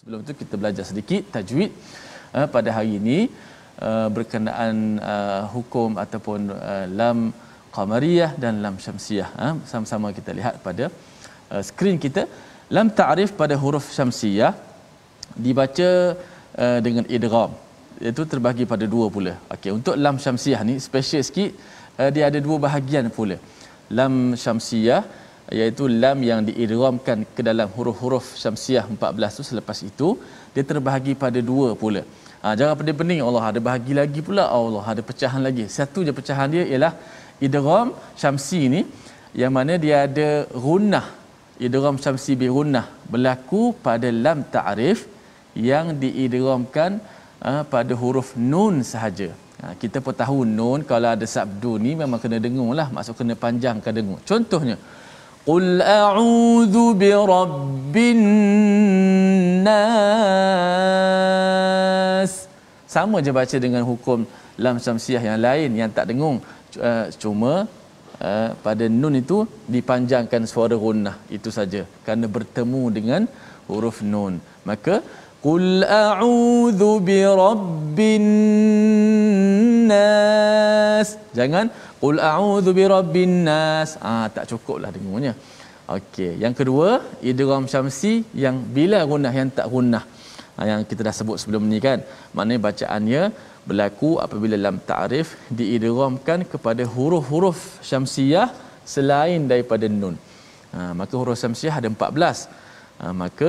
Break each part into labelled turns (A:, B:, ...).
A: Sebelum itu kita belajar sedikit tajwid uh, pada hari ini uh, berkenaan uh, hukum ataupun uh, lam qamariyah dan lam syamsiyah. Uh, sama-sama kita lihat pada uh, skrin kita. Lam ta'rif pada huruf syamsiyah dibaca uh, dengan idgham iaitu terbagi pada dua pula. Okay untuk lam syamsiyah ni special sikit uh, dia ada dua bahagian pula. Lam syamsiyah iaitu lam yang diidghamkan ke dalam huruf-huruf syamsiah 14 itu. selepas itu dia terbahagi pada dua pula. Ha, jangan pening-pening Allah ada bahagi lagi pula Allah ada pecahan lagi. Satu je pecahan dia ialah idgham syamsi ni yang mana dia ada gunnah idgham syamsi bi gunnah berlaku pada lam ta'rif yang diidghamkan ha, pada huruf nun sahaja. Ha, kita pun tahu nun kalau ada sabdu ni memang kena dengung lah maksud kena panjangkan dengung. Contohnya قل اعوذ برب الناس sama je baca dengan hukum lam syamsiah yang lain yang tak dengung eh, cuma eh, pada nun itu dipanjangkan suara gunnah itu saja kerana bertemu dengan huruf nun maka قل أعوذ برب الناس jangan قل أعوذ برب الناس ah tak cukuplah dengungnya okey yang kedua idgham syamsi yang bila gunah yang tak gunah ah, yang kita dah sebut sebelum ni kan maknanya bacaannya berlaku apabila lam ta'rif diidghamkan kepada huruf-huruf syamsiah selain daripada nun ha, maka huruf syamsiah ada 14 Ah, maka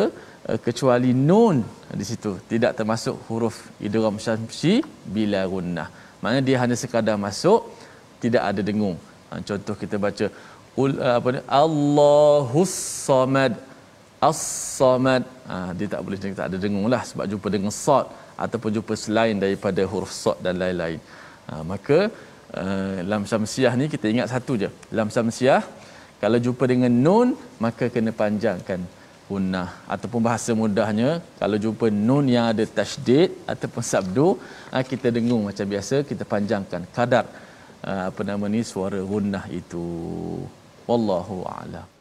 A: eh, kecuali nun di situ tidak termasuk huruf idgham syamsi bila gunnah maknanya dia hanya sekadar masuk tidak ada dengung ah, contoh kita baca ul uh, apa ni Allahus samad as-samad ha, dia tak boleh tak ada dengunglah sebab jumpa dengan sad ataupun jumpa selain daripada huruf sad dan lain-lain ha, maka uh, lam syamsiah ni kita ingat satu je lam syamsiah kalau jumpa dengan nun maka kena panjangkan gunnah ataupun bahasa mudahnya kalau jumpa nun yang ada tasydid ataupun sabdu ah, kita dengung macam biasa kita panjangkan kadar ah, apa nama ni suara gunnah itu wallahu a'lam